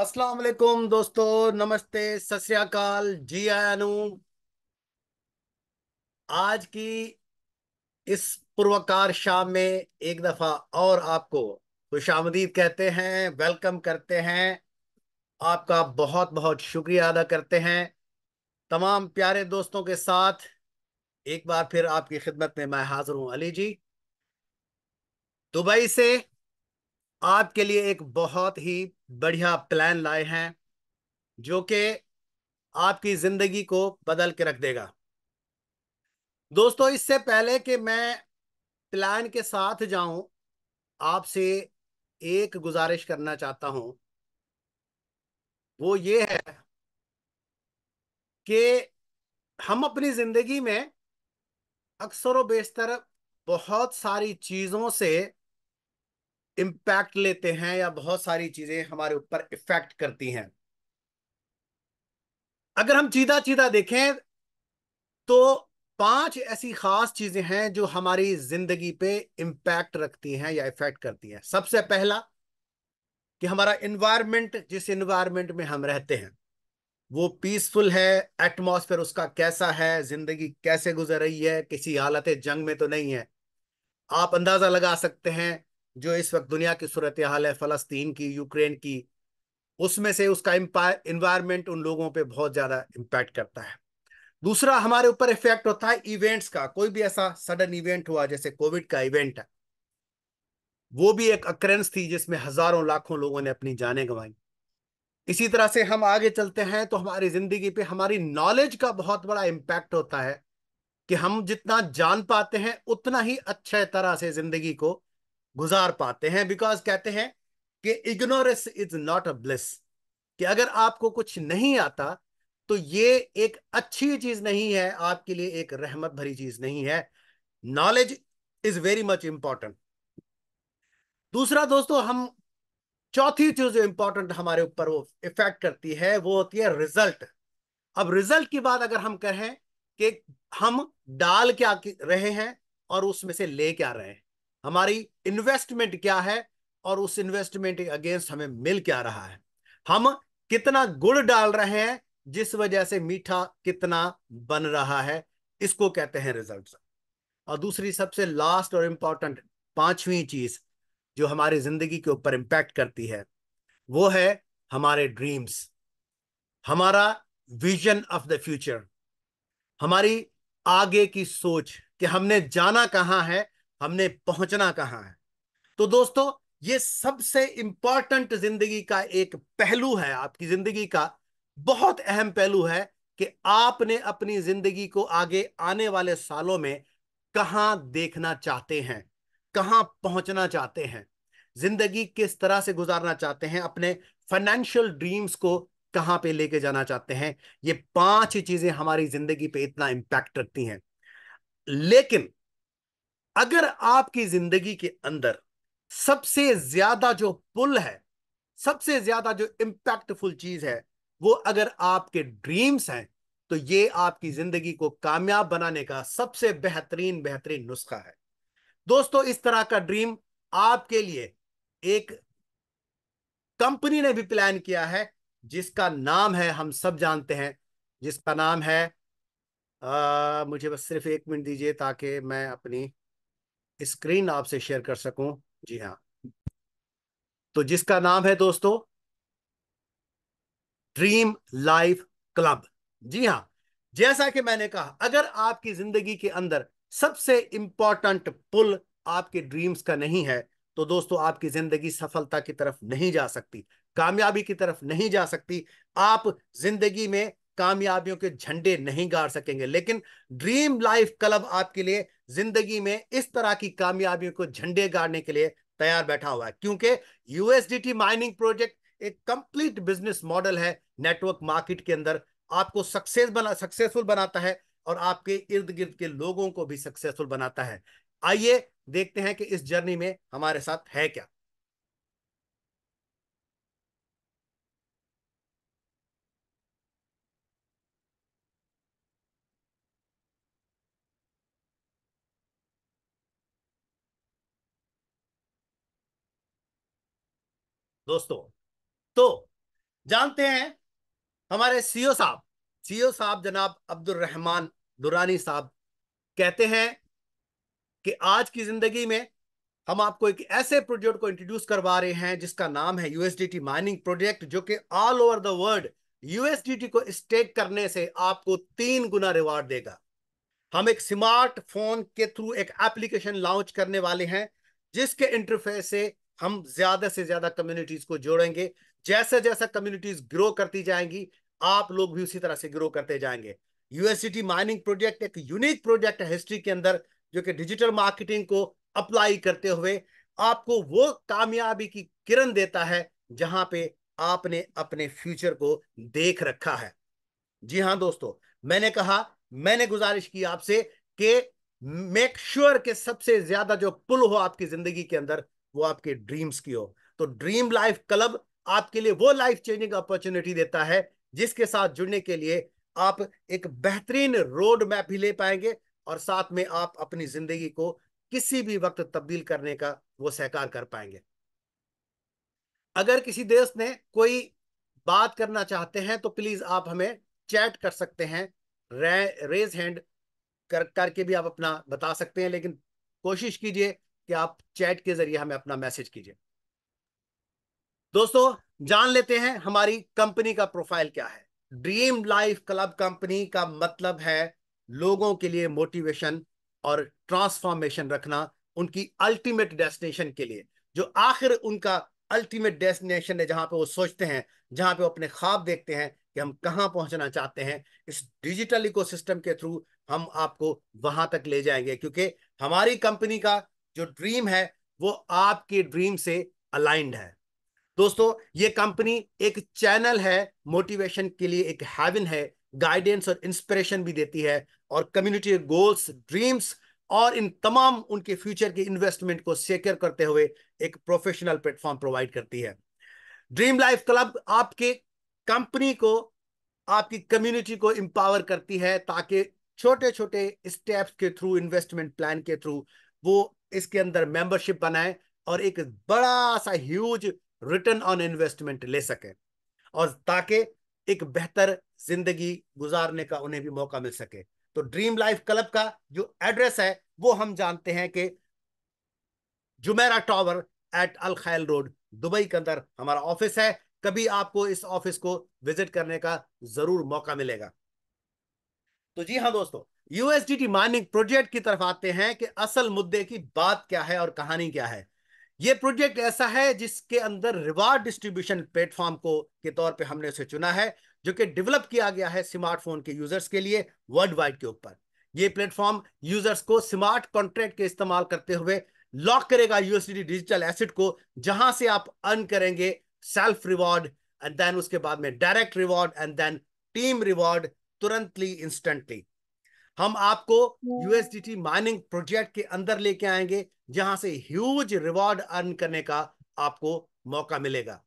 अस्सलाम वालेकुम दोस्तों नमस्ते सत्याकाल जी आयानु आज की इस पूर्वकार शाम में एक दफा और आपको खुश कहते हैं वेलकम करते हैं आपका बहुत बहुत शुक्रिया अदा करते हैं तमाम प्यारे दोस्तों के साथ एक बार फिर आपकी खिदमत में मैं हाजिर हूं अली जी दुबई से आपके लिए एक बहुत ही बढ़िया प्लान लाए हैं जो कि आपकी जिंदगी को बदल के रख देगा दोस्तों इससे पहले कि मैं प्लान के साथ जाऊं आपसे एक गुजारिश करना चाहता हूं वो ये है कि हम अपनी जिंदगी में अक्सर व बेशतर बहुत सारी चीजों से इम्पैक्ट लेते हैं या बहुत सारी चीजें हमारे ऊपर इफेक्ट करती हैं अगर हम चीदा चीदा देखें तो पांच ऐसी खास चीजें हैं जो हमारी जिंदगी पे इम्पैक्ट रखती हैं या इफेक्ट करती हैं सबसे पहला कि हमारा इन्वायरमेंट जिस इन्वायरमेंट में हम रहते हैं वो पीसफुल है एटमॉस्फेयर उसका कैसा है जिंदगी कैसे गुजर रही है किसी हालत जंग में तो नहीं है आप अंदाजा लगा सकते हैं जो इस वक्त दुनिया की सूरत हाल है फ़लस्तीन की यूक्रेन की उसमें से उसका इन्वायरमेंट उन लोगों पे बहुत ज़्यादा इम्पैक्ट करता है दूसरा हमारे ऊपर इफेक्ट होता है इवेंट्स का कोई भी ऐसा सडन इवेंट हुआ जैसे कोविड का इवेंट है वो भी एक अक्रेंस थी जिसमें हजारों लाखों लोगों ने अपनी जानें गंवाई इसी तरह से हम आगे चलते हैं तो हमारी जिंदगी पे हमारी नॉलेज का बहुत बड़ा इम्पैक्ट होता है कि हम जितना जान पाते हैं उतना ही अच्छे तरह से जिंदगी को गुजार पाते हैं बिकॉज कहते हैं कि ignorance is not a bliss कि अगर आपको कुछ नहीं आता तो ये एक अच्छी चीज नहीं है आपके लिए एक रहमत भरी चीज नहीं है knowledge is very much important दूसरा दोस्तों हम चौथी चीज जो इंपॉर्टेंट हमारे ऊपर वो इफेक्ट करती है वो होती है रिजल्ट अब रिजल्ट की बात अगर हम कहें कि हम डाल क्या रहे हैं और उसमें से ले क्या रहे हैं हमारी इन्वेस्टमेंट क्या है और उस इन्वेस्टमेंट अगेंस्ट हमें मिल क्या रहा है हम कितना गुड़ डाल रहे हैं जिस वजह से मीठा कितना बन रहा है इसको कहते हैं रिजल्ट और दूसरी सबसे लास्ट और इंपॉर्टेंट पांचवी चीज जो हमारी जिंदगी के ऊपर इंपैक्ट करती है वो है हमारे ड्रीम्स हमारा विजन ऑफ द फ्यूचर हमारी आगे की सोच कि हमने जाना कहाँ है हमने पहुंचना कहां है तो दोस्तों ये सबसे इंपॉर्टेंट जिंदगी का एक पहलू है आपकी जिंदगी का बहुत अहम पहलू है कि आपने अपनी जिंदगी को आगे आने वाले सालों में कहां देखना चाहते हैं कहां पहुंचना चाहते हैं जिंदगी किस तरह से गुजारना चाहते हैं अपने फाइनेंशियल ड्रीम्स को कहां पे लेके जाना चाहते हैं ये पांच चीजें हमारी जिंदगी पे इतना इंपैक्ट करती हैं लेकिन अगर आपकी जिंदगी के अंदर सबसे ज्यादा जो पुल है सबसे ज्यादा जो इम्पैक्टफुल चीज है वो अगर आपके ड्रीम्स हैं तो ये आपकी जिंदगी को कामयाब बनाने का सबसे बेहतरीन बेहतरीन नुस्खा है दोस्तों इस तरह का ड्रीम आपके लिए एक कंपनी ने भी प्लान किया है जिसका नाम है हम सब जानते हैं जिसका नाम है आ, मुझे बस सिर्फ एक मिनट दीजिए ताकि मैं अपनी स्क्रीन आपसे शेयर कर सकूं जी हाँ तो जिसका नाम है दोस्तों ड्रीम लाइफ क्लब जी हाँ जैसा कि मैंने कहा अगर आपकी जिंदगी के अंदर सबसे इंपॉर्टेंट पुल आपके ड्रीम्स का नहीं है तो दोस्तों आपकी जिंदगी सफलता की तरफ नहीं जा सकती कामयाबी की तरफ नहीं जा सकती आप जिंदगी में कामयाबियों के झंडे नहीं गाड़ सकेंगे लेकिन ड्रीम लाइफ क्लब आपके लिए जिंदगी में इस तरह की कामयाबियों को झंडे गाड़ने के लिए तैयार बैठा हुआ है क्योंकि यूएसडीटी माइनिंग प्रोजेक्ट एक कंप्लीट बिजनेस मॉडल है नेटवर्क मार्केट के अंदर आपको सक्सेस बना सक्सेसफुल बनाता है और आपके इर्द गिर्द के लोगों को भी सक्सेसफुल बनाता है आइए देखते हैं कि इस जर्नी में हमारे साथ है क्या दोस्तों तो जानते हैं हमारे सीओ e साहब सीओ e साहब जनाब अब्दुल रहमान दुरानी साहब कहते हैं कि आज की जिंदगी में हम आपको एक ऐसे प्रोजेक्ट को इंट्रोड्यूस करवा रहे हैं जिसका नाम है यूएसडीटी माइनिंग प्रोजेक्ट जो कि all over the world USDT को स्टेक करने से आपको तीन गुना रिवार्ड देगा हम एक स्मार्टफोन के थ्रू एक एप्लीकेशन लॉन्च करने वाले हैं जिसके इंटरफेस से हम ज्यादा से ज्यादा कम्युनिटीज को जोड़ेंगे जैसे जैसे कम्युनिटीज ग्रो करती जाएंगी आप लोग भी उसी तरह से ग्रो करते जाएंगे यूएसिटी माइनिंग प्रोजेक्ट एक यूनिक प्रोजेक्ट है हिस्ट्री के अंदर जो कि डिजिटल मार्केटिंग को अप्लाई करते हुए आपको वो कामयाबी की किरण देता है जहां पे आपने अपने फ्यूचर को देख रखा है जी हाँ दोस्तों मैंने कहा मैंने गुजारिश की आपसे कि मेक श्योर के सबसे ज्यादा जो पुल हो आपकी जिंदगी के अंदर वो आपके ड्रीम्स की हो तो ड्रीम लाइफ क्लब आपके लिए वो लाइफ चेंजिंग अपॉर्चुनिटी देता है जिसके साथ जुड़ने के लिए आप एक बेहतरीन रोड मैप भी ले पाएंगे और साथ में आप अपनी जिंदगी को किसी भी वक्त तब्दील करने का वो सहकार कर पाएंगे अगर किसी देश ने कोई बात करना चाहते हैं तो प्लीज आप हमें चैट कर सकते हैं रे, रेज हैंड कर करके भी आप अपना बता सकते हैं लेकिन कोशिश कीजिए कि आप चैट के जरिए हमें अपना मैसेज कीजिए दोस्तों जान लेते हैं हमारी कंपनी का प्रोफाइल क्या है ड्रीम लाइफ क्लब कंपनी का मतलब है लोगों के लिए मोटिवेशन और ट्रांसफॉर्मेशन रखना उनकी अल्टीमेट डेस्टिनेशन के लिए जो आखिर उनका अल्टीमेट डेस्टिनेशन है जहां पे वो सोचते हैं जहां पे वो अपने ख्वाब देखते हैं कि हम कहां पहुंचना चाहते हैं इस डिजिटल इकोसिस्टम के थ्रू हम आपको वहां तक ले जाएंगे क्योंकि हमारी कंपनी का जो ड्रीम है वो आपके ड्रीम से अलाइंड है दोस्तों ये कंपनी एक चैनल है मोटिवेशन के लिए एक हैविन है गाइडेंस और इंस्पिरेशन भी देती है और कम्युनिटी गोल्स ड्रीम्स और इन तमाम उनके फ्यूचर के इन्वेस्टमेंट को सिक्योर करते हुए एक प्रोफेशनल प्लेटफॉर्म प्रोवाइड करती है ड्रीम लाइफ क्लब आपके कंपनी को आपकी कम्युनिटी को एम्पावर करती है ताकि छोटे छोटे स्टेप्स के थ्रू इन्वेस्टमेंट प्लान के थ्रू वो इसके अंदर मेंबरशिप बनाएं और एक बड़ा सा ह्यूज रिटर्न ऑन इन्वेस्टमेंट ले सके और ताकि एक बेहतर जिंदगी गुजारने का उन्हें भी मौका मिल सके तो ड्रीम लाइफ क्लब का जो एड्रेस है वो हम जानते हैं कि जुमेरा टावर एट अल खैल रोड दुबई के अंदर हमारा ऑफिस है कभी आपको इस ऑफिस को विजिट करने का जरूर मौका मिलेगा तो जी हाँ दोस्तों यूएसडीटी माइनिंग प्रोजेक्ट की तरफ आते हैं कि असल मुद्दे की बात क्या है और कहानी क्या है ये प्रोजेक्ट ऐसा है जिसके अंदर रिवार्ड डिस्ट्रीब्यूशन प्लेटफॉर्म को के तौर पे हमने उसे चुना है जो कि डेवलप किया गया है स्मार्टफोन के यूजर्स के लिए वर्ल्ड वाइड के ऊपर ये प्लेटफॉर्म यूजर्स को स्मार्ट कॉन्ट्रैक्ट के इस्तेमाल करते हुए लॉक करेगा यूएसडी डिजिटल एसिड को जहां से आप अर्न करेंगे सेल्फ रिवॉर्ड एंड देन उसके बाद में direct reward and then team reward तुरंतली इंस्टेंटली हम आपको यूएसडीटी माइनिंग प्रोजेक्ट के अंदर लेके आएंगे जहां से ह्यूज रिवॉर्ड अर्न करने का आपको मौका मिलेगा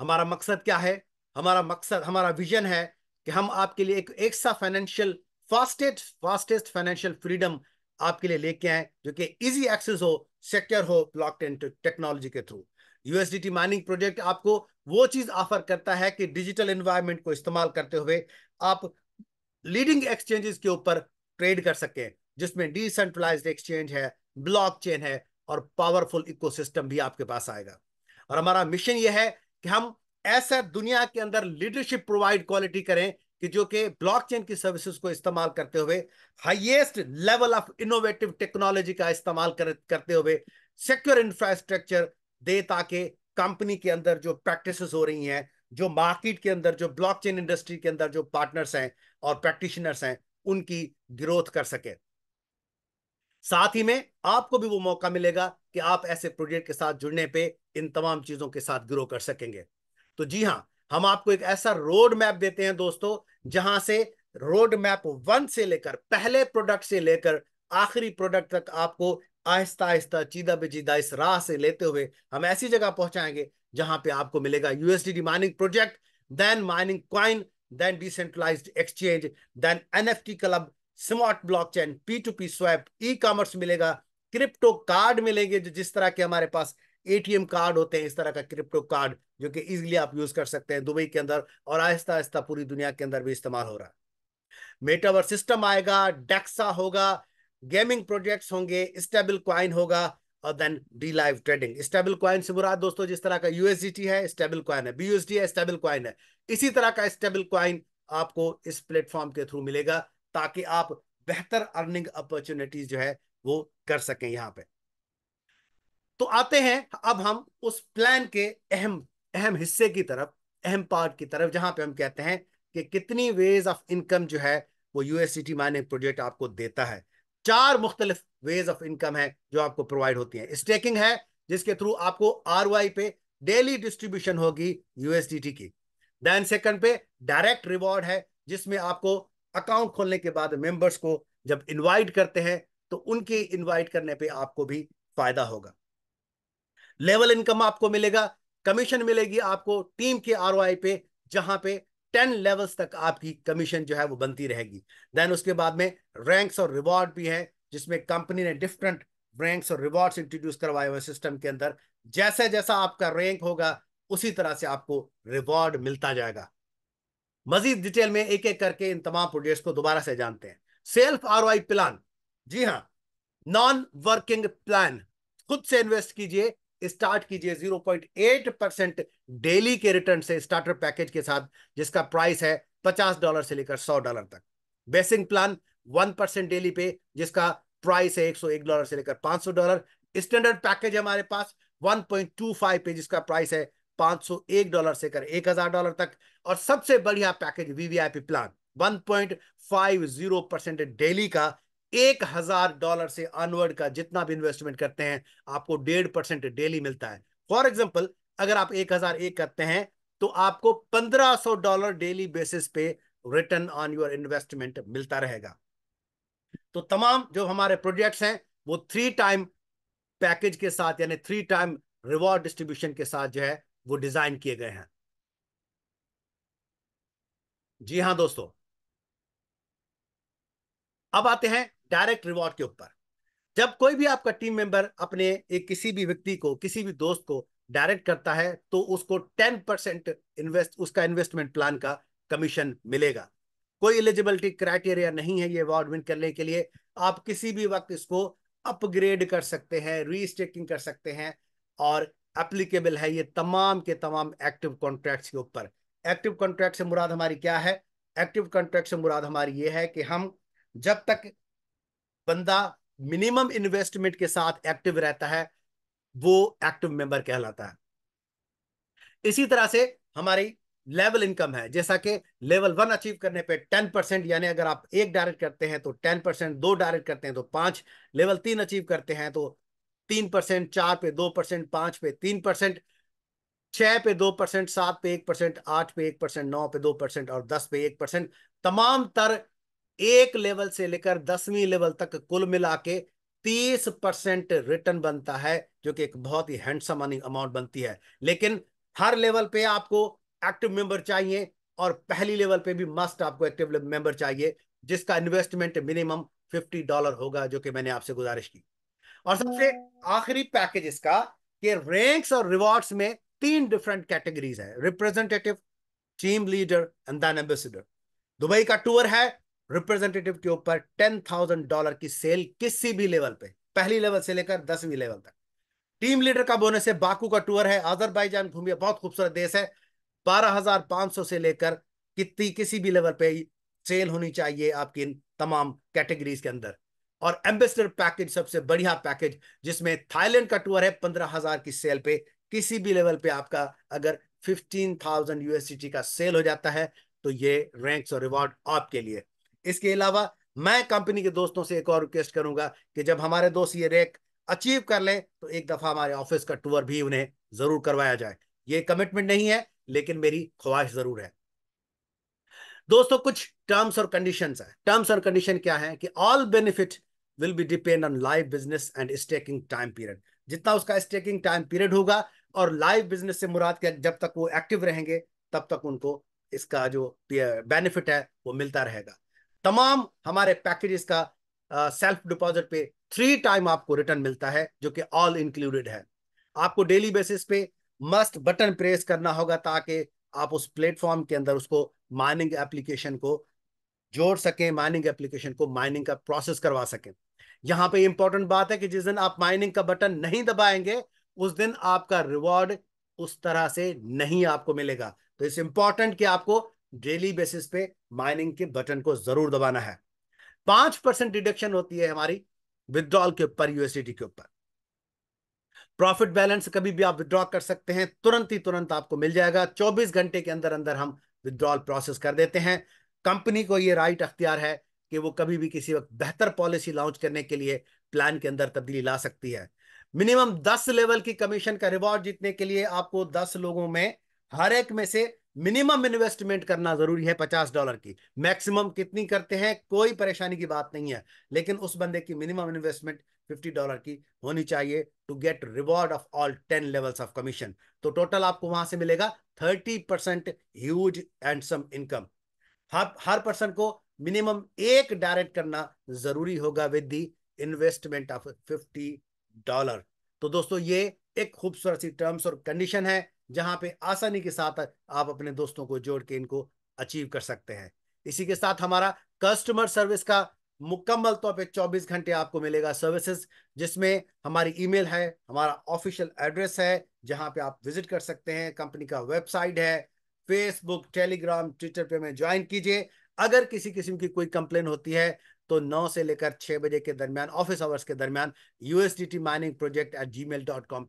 हमारा मकसद क्या है हमारा मकसद हमारा विजन है कि हम आपके लिए एक एक सा financial fastest fastest financial freedom आपके लिए लेके आए जो कि इजी एक्सेस हो सेक्टर हो ब्लॉकचेन टेक्नोलॉजी के थ्रू यूएसडीटी माइनिंग प्रोजेक्ट आपको वो चीज ऑफर करता है कि डिजिटल एनवायरमेंट को इस्तेमाल करते हुए आप लीडिंग एक्सचेंजेस के ऊपर ट्रेड कर सकें जिसमें डिसेंट्रलाइज एक्सचेंज है ब्लॉकचेन है और पावरफुल इकोसिस्टम भी आपके पास आएगा और हमारा मिशन यह है कि हम ऐसा दुनिया के अंदर लीडरशिप प्रोवाइड क्वालिटी करें कि जो कि ब्लॉकचेन की सर्विसेज को इस्तेमाल करते हुए highest level of innovative technology का इस्तेमाल कर, करते हुए सिक्योर इंफ्रास्ट्रक्चर दे ताकि कंपनी के अंदर जो प्रैक्टिसेस हो रही हैं जो मार्केट के अंदर जो ब्लॉकचेन इंडस्ट्री के अंदर जो पार्टनर्स हैं और प्रैक्टिशनर्स हैं उनकी ग्रोथ कर सके साथ ही में आपको भी वो मौका मिलेगा कि आप ऐसे प्रोजेक्ट के साथ जुड़ने पे इन तमाम चीजों के साथ ग्रो कर सकेंगे तो जी हाँ हम आपको एक ऐसा रोड मैप देते हैं दोस्तों जहां से रोड मैप वन से लेकर पहले प्रोडक्ट से लेकर आखिरी प्रोडक्ट तक आपको आहिस्ता आहिस्ता चीदा बेचीदा इस राह से लेते हुए हम ऐसी जगह पहुंचाएंगे जहां पे आपको मिलेगा USD mining project then mining coin then decentralized exchange, then NFT club, smart blockchain, P2P swap, e-commerce e commerce मिलेगा क्रिप्टो कार्ड मिलेंगे जो जिस तरह के हमारे पास ATM कार्ड होते हैं इस तरह का क्रिप्टो कार्ड जो कि इजिली आप यूज कर सकते हैं दुबई के अंदर और आहिस्ता आहिस्ता पूरी दुनिया के अंदर भी इस्तेमाल हो रहा है मेटावर सिस्टम आएगा डेक्सा होगा गेमिंग प्रोजेक्ट्स होंगे स्टेबल क्वाइन होगा और then the live trading stable coin से बुरा दोस्तों जिस तरह का यूएसडीटी है स्टेबल क्वाइन है बीयूएसडी है स्टेबल क्वाइन है इसी तरह का स्टेबल क्वाइन आपको इस प्लेटफॉर्म के थ्रू मिलेगा ताकि आप बेहतर अर्निंग अपॉर्चुनिटीज जो है वो कर सकें यहाँ पे तो आते हैं अब हम उस प्लान के अहम अहम हिस्से की तरफ अहम पार्ट की तरफ जहां पे हम कहते हैं कि कितनी वेज ऑफ इनकम जो है वो यूएससीटी माइनिंग प्रोजेक्ट आपको देता है चार मुख्तलिफ वेज ऑफ इनकम है जो आपको प्रोवाइड होती है स्टेकिंग है जिसके थ्रू आपको आर पे डेली डिस्ट्रीब्यूशन होगी यूएसडीटी की देन सेकंड पे डायरेक्ट रिवॉर्ड है जिसमें आपको अकाउंट खोलने के बाद मेंबर्स को जब इनवाइट करते हैं तो उनके इनवाइट करने पे आपको भी फायदा होगा लेवल इनकम आपको मिलेगा कमीशन मिलेगी आपको टीम के आर पे जहां पे टेन लेवल्स तक आपकी कमीशन जो है वो बनती रहेगी देन उसके बाद में रैंक्स और रिवॉर्ड भी है जिसमें कंपनी ने डिफरेंट रैंक्स और रिवॉर्ड्स इंट्रोड्यूस करवाए हुए सिस्टम के अंदर जैसे जैसा आपका रैंक होगा उसी तरह से आपको रिवॉर्ड मिलता जाएगा मजीद डिटेल में एक एक करके इन तमाम प्रोजेक्ट को दोबारा से जानते हैं सेल्फ आर प्लान जी हाँ नॉन वर्किंग प्लान खुद से इन्वेस्ट कीजिए स्टार्ट कीजिए 0.8 परसेंट डेली के रिटर्न से स्टार्टर पैकेज के साथ जिसका प्राइस है 50 डॉलर से लेकर 100 डॉलर तक बेसिंग प्लान 1 परसेंट डेली पे जिसका प्राइस है 101 डॉलर से लेकर 500 डॉलर स्टैंडर्ड पैकेज हमारे पास 1.25 पे जिसका प्राइस है 501 डॉलर से कर 1000 डॉलर तक और सबसे बढ़िया package VVIP plan one percent daily का एक हजार डॉलर से अनवर्ड का जितना भी इन्वेस्टमेंट करते हैं आपको डेढ़ परसेंट डेली मिलता है फॉर एग्जाम्पल अगर आप एक हजार एक करते हैं तो आपको पंद्रह सौ डॉलर डेली बेसिस पे रिटर्न ऑन योर इन्वेस्टमेंट मिलता रहेगा तो तमाम जो हमारे प्रोजेक्ट हैं वो थ्री टाइम पैकेज के साथ यानी थ्री टाइम रिवॉर्ड डिस्ट्रीब्यूशन के साथ जो है वो डिजाइन किए गए हैं जी हाँ दोस्तों अब आते हैं डायरेक्ट रिवॉर्ड के ऊपर जब कोई भी आपका टीम मेंबर अपने एक किसी भी व्यक्ति को किसी भी दोस्त को डायरेक्ट करता है तो उसको टेन परसेंट इन्वेस्ट उसका इन्वेस्टमेंट प्लान का कमीशन मिलेगा कोई एलिजिबिलिटी क्राइटेरिया नहीं है ये अवार्ड विन करने के लिए आप किसी भी वक्त इसको अपग्रेड कर सकते हैं रीस्टेकिंग कर सकते हैं और एप्लीकेबल है ये तमाम के तमाम एक्टिव कॉन्ट्रैक्ट के ऊपर एक्टिव कॉन्ट्रैक्ट से मुराद हमारी क्या है एक्टिव कॉन्ट्रैक्ट से मुराद हमारी ये है कि हम जब तक बंदा मिनिमम इन्वेस्टमेंट के साथ एक्टिव रहता है वो एक्टिव मेंबर कहलाता है इसी तरह से हमारी लेवल इनकम है जैसा कि लेवल वन अचीव करने पे टेन परसेंट यानी अगर आप एक डायरेक्ट करते हैं तो टेन परसेंट दो डायरेक्ट करते हैं तो पांच लेवल तीन अचीव करते हैं तो तीन परसेंट चार पे दो परसेंट पांच पे तीन परसेंट छह पे दो परसेंट सात पे एक परसेंट आठ पे एक परसेंट नौ पे दो परसेंट और दस पे एक परसेंट तमाम तर एक लेवल से लेकर दसवीं लेवल तक कुल मिला के तीस परसेंट रिटर्न बनता है जो कि एक बहुत ही हैंडसम अमाउंट बनती है लेकिन हर लेवल पे आपको एक्टिव मेंबर चाहिए और पहली लेवल पे भी मस्ट आपको एक्टिव मेंबर चाहिए जिसका इन्वेस्टमेंट मिनिमम फिफ्टी डॉलर होगा जो कि मैंने आपसे गुजारिश की और सबसे हाँ। आखिरी पैकेज इसका कि रैंक्स और रिवॉर्ड्स में तीन डिफरेंट कैटेगरीज है representative team leader and Dubai का टूर है रिप्रेजेंटेटिव के ऊपर टेन थाउजेंड डॉलर की सेल किसी भी लेवल पे पहली लेवल से लेकर दसवीं लेवल तक टीम लीडर का बोनस है बाकू का टूर है अजरबैजान घूमिए बहुत खूबसूरत देश है बारह हजार पांच सौ से लेकर कितनी किसी भी लेवल पे सेल होनी चाहिए आपकी इन तमाम कैटेगरीज के अंदर और एम्बेसडर पैकेज सबसे बढ़िया पैकेज जिसमें थाईलैंड का टूर है पंद्रह हजार की सेल पे किसी भी लेवल पे आपका अगर फिफ्टीन थाउजेंड यूएसडी का सेल हो जाता है तो ये रैंक्स और रिवॉर्ड आपके लिए इसके अलावा मैं कंपनी के दोस्तों से एक और रिक्वेस्ट करूंगा कि जब हमारे दोस्त ये रैक अचीव कर लें तो एक दफा हमारे ऑफिस का टूर भी उन्हें जरूर करवाया जाए ये कमिटमेंट नहीं है लेकिन मेरी ख्वाहिश जरूर है दोस्तों कुछ टर्म्स और कंडीशन है टर्म्स और कंडीशन क्या है कि all benefit will be depend on live business and staking time period जितना उसका स्टेकिंग टाइम पीरियड होगा और लाइव बिजनेस से मुराद क्या जब तक वो एक्टिव रहेंगे तब तक उनको इसका जो बेनिफिट है वो मिलता रहेगा तमाम हमारे पैकेजेस का सेल्फ uh, डिपॉजिट पे थ्री टाइम आपको रिटर्न मिलता है जो कि ऑल इंक्लूडेड है आपको डेली बेसिस पे मस्ट बटन प्रेस करना होगा ताकि आप उस प्लेटफॉर्म के अंदर उसको माइनिंग एप्लीकेशन को जोड़ सकें माइनिंग एप्लीकेशन को माइनिंग का प्रोसेस करवा सकें यहां पे इंपॉर्टेंट बात है कि जिस दिन आप माइनिंग का बटन नहीं दबाएंगे उस दिन आपका रिवॉर्ड उस तरह से नहीं आपको मिलेगा तो इट्स इंपॉर्टेंट कि आपको डेली बेसिस पे माइनिंग के बटन को जरूर दबाना है पांच परसेंट डिडक्शन होती है हमारी विद्रॉल के ऊपर यूएसडी के ऊपर प्रॉफिट बैलेंस कभी भी आप विद्रॉ कर सकते हैं तुरंत ही तुरंत आपको मिल जाएगा 24 घंटे के अंदर अंदर हम विद्रॉल प्रोसेस कर देते हैं कंपनी को ये राइट अख्तियार है कि वो कभी भी किसी वक्त बेहतर पॉलिसी लॉन्च करने के लिए प्लान के अंदर तब्दीली ला सकती है मिनिमम दस लेवल की कमीशन का रिवॉर्ड जीतने के लिए आपको दस लोगों में हर एक में से मिनिमम इन्वेस्टमेंट करना जरूरी है पचास डॉलर की मैक्सिमम कितनी करते हैं कोई परेशानी की बात नहीं है लेकिन उस बंदे की मिनिमम इन्वेस्टमेंट फिफ्टी डॉलर की होनी चाहिए to get reward of all ten levels of commission तो टोटल आपको वहां से मिलेगा thirty percent huge and some income हर हर पर्सन को मिनिमम एक डायरेक्ट करना जरूरी होगा with the investment of fifty dollar तो दोस्तों ये एक खूबसूरत सी टर्म्स और कंडीशन है जहां पे आसानी के साथ आप अपने दोस्तों को जोड़ के इनको अचीव कर सकते हैं इसी के साथ हमारा कस्टमर सर्विस का मुकम्मल तौर पे 24 घंटे आपको मिलेगा सर्विसेज जिसमें हमारी ईमेल है हमारा ऑफिशियल एड्रेस है जहां पे आप विजिट कर सकते हैं कंपनी का वेबसाइट है फेसबुक टेलीग्राम ट्विटर पे हमें ज्वाइन कीजिए अगर किसी किस्म की कोई कंप्लेन होती है तो 9 से लेकर 6 बजे के दरमियान ऑफिस आवर्स के दरमियान USDT mining project at G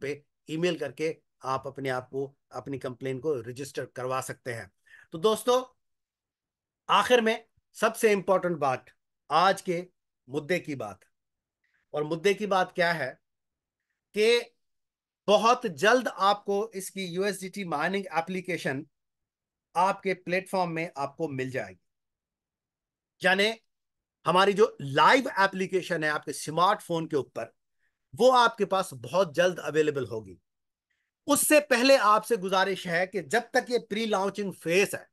पे ईमेल करके आप अपने आप को अपनी कंप्लेन को रजिस्टर करवा सकते हैं तो दोस्तों आखिर में सबसे इंपॉर्टेंट बात आज के मुद्दे की बात और मुद्दे की बात क्या है कि बहुत जल्द आपको इसकी यूएसडीटी माइनिंग एप्लीकेशन आपके प्लेटफॉर्म में आपको मिल जाएगी यानी हमारी जो लाइव एप्लीकेशन है आपके स्मार्टफोन के ऊपर वो आपके पास बहुत जल्द अवेलेबल होगी उससे पहले आपसे गुजारिश है कि जब तक ये प्री लॉन्चिंग फेस है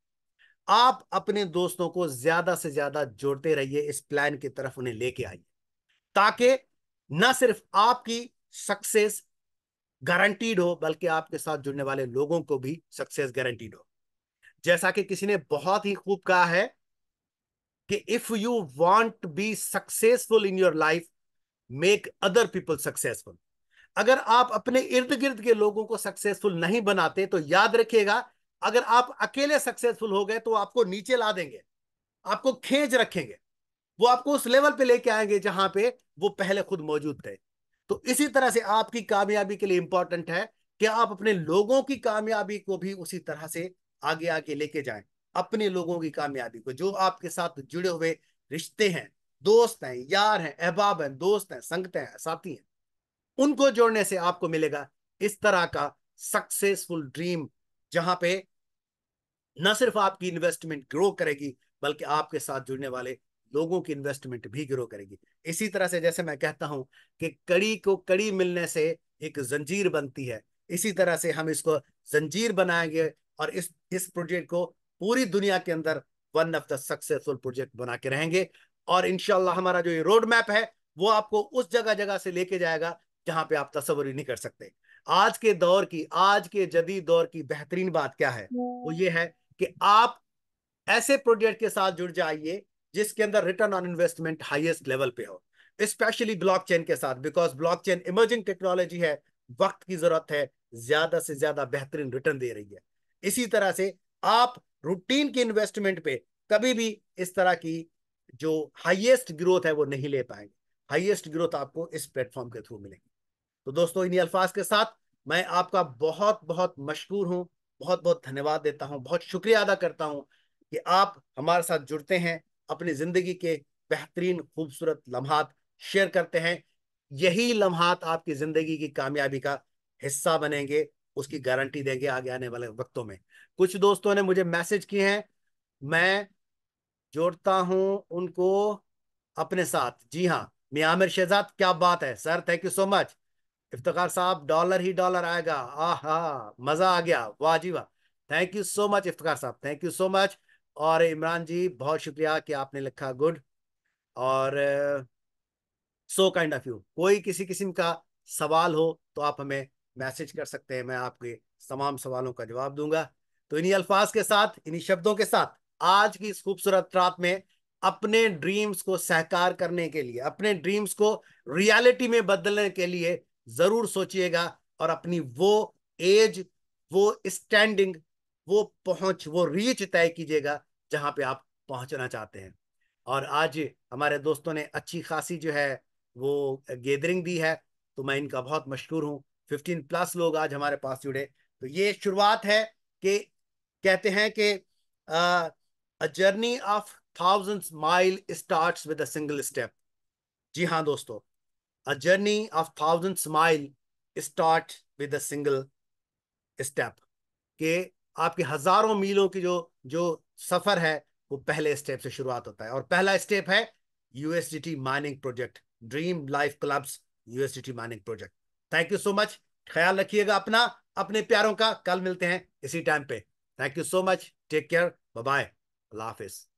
आप अपने दोस्तों को ज्यादा से ज्यादा जोड़ते रहिए इस प्लान की तरफ उन्हें लेके आइए ताकि न सिर्फ आपकी सक्सेस गारंटीड हो बल्कि आपके साथ जुड़ने वाले लोगों को भी सक्सेस गारंटीड हो जैसा कि किसी ने बहुत ही खूब कहा है कि if you want be successful in your life make other people successful अगर आप अपने इर्द गिर्द के लोगों को सक्सेसफुल नहीं बनाते तो याद रखिएगा अगर आप अकेले सक्सेसफुल हो गए तो आपको नीचे ला देंगे आपको खेज रखेंगे वो आपको उस लेवल पे लेके आएंगे जहां पे वो पहले खुद मौजूद थे तो इसी तरह से आपकी कामयाबी के लिए इंपॉर्टेंट है कि आप अपने लोगों की कामयाबी को भी उसी तरह से आगे आगे लेके जाएं अपने लोगों की कामयाबी को जो आपके साथ जुड़े हुए रिश्ते हैं दोस्त हैं यार हैं अहबाब हैं दोस्त हैं संगत हैं साथी हैं उनको जोड़ने से आपको मिलेगा इस तरह का सक्सेसफुल ड्रीम जहां पे न सिर्फ आपकी इन्वेस्टमेंट ग्रो करेगी बल्कि आपके साथ जुड़ने वाले लोगों की इन्वेस्टमेंट भी ग्रो करेगी इसी तरह से जैसे मैं कहता हूं कि कड़ी को कड़ी मिलने से एक जंजीर बनती है इसी तरह से हम इसको जंजीर बनाएंगे और इस इस प्रोजेक्ट को पूरी दुनिया के अंदर one of the successful project बना के रहेंगे और इनशाला हमारा जो ये रोड मैप है वो आपको उस जगह जगह से लेके जाएगा जहां पे आप तस्वरी नहीं कर सकते आज के दौर की आज के जदीद दौर की बेहतरीन बात क्या है वो ये है कि आप ऐसे प्रोजेक्ट के साथ जुड़ जाइए जिसके अंदर return on investment highest level पे हो स्पेशली ब्लॉकचेन के साथ बिकॉज ब्लॉकचेन इमर्जिंग टेक्नोलॉजी है वक्त की जरूरत है ज्यादा से ज्यादा बेहतरीन रिटर्न दे रही है इसी तरह से आप रूटीन के इन्वेस्टमेंट पे कभी भी इस तरह की जो हाइएस्ट ग्रोथ है वो नहीं ले पाएंगे हाइएस्ट ग्रोथ आपको इस प्लेटफॉर्म के थ्रू मिलेगी तो दोस्तों इन्हीं अल्फाज के साथ मैं आपका बहुत बहुत मशहूर हूँ बहुत बहुत धन्यवाद देता हूँ बहुत शुक्रिया अदा करता हूँ कि आप हमारे साथ जुड़ते हैं अपनी ज़िंदगी के बेहतरीन खूबसूरत लम्हात शेयर करते हैं यही लम्हात आपकी ज़िंदगी की कामयाबी का हिस्सा बनेंगे उसकी गारंटी देंगे आगे आने वाले वक्तों में कुछ दोस्तों ने मुझे मैसेज किए हैं मैं जोड़ता हूं उनको अपने साथ जी हाँ मियामिर शहजाद क्या बात है sir thank you so much Iftar साहब डॉलर ही डॉलर आएगा आह मज़ा आ गया वाह जी वाह thank you so much Iftar साहब थैंक यू सो मच और इमरान जी बहुत शुक्रिया कि आपने लिखा गुड और सो काइंड ऑफ यू कोई किसी किस्म का सवाल हो तो आप हमें मैसेज कर सकते हैं मैं आपके तमाम सवालों का जवाब दूंगा तो इन्हीं अल्फाज के साथ इन्हीं शब्दों के साथ आज की इस खूबसूरत रात में अपने ड्रीम्स को सहकार करने के लिए अपने ड्रीम्स को रियलिटी में बदलने के लिए जरूर सोचिएगा और अपनी वो एज वो स्टैंडिंग वो पहुंच वो रीच तय कीजिएगा जहां पे आप पहुंचना चाहते हैं और आज हमारे दोस्तों ने अच्छी खासी जो है वो गैदरिंग दी है तो मैं इनका बहुत मशहूर हूँ फिफ्टीन प्लस लोग आज हमारे पास जुड़े तो ये शुरुआत है कि कहते हैं कि a journey of thousands mile starts with a single step जी हाँ दोस्तों A journey of thousand smile start with a single step. के आपके हजारों मीलों की जो जो सफर है वो पहले स्टेप से शुरुआत होता है और पहला स्टेप है USDT mining project dream life clubs USDT mining project thank you so much ख्याल रखिएगा अपना अपने प्यारों का कल मिलते हैं इसी टाइम पे thank you so much take care bye Allah हाफिज़